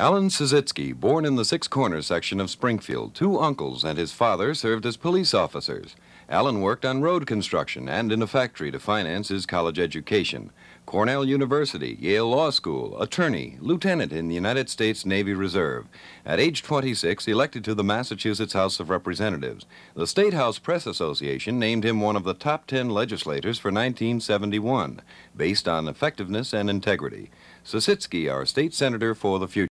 Alan Sazitsky, born in the Six Corners section of Springfield, two uncles and his father served as police officers. Alan worked on road construction and in a factory to finance his college education. Cornell University, Yale Law School, attorney, lieutenant in the United States Navy Reserve. At age 26, elected to the Massachusetts House of Representatives. The State House Press Association named him one of the top 10 legislators for 1971, based on effectiveness and integrity. Sositsky, our state senator for the future.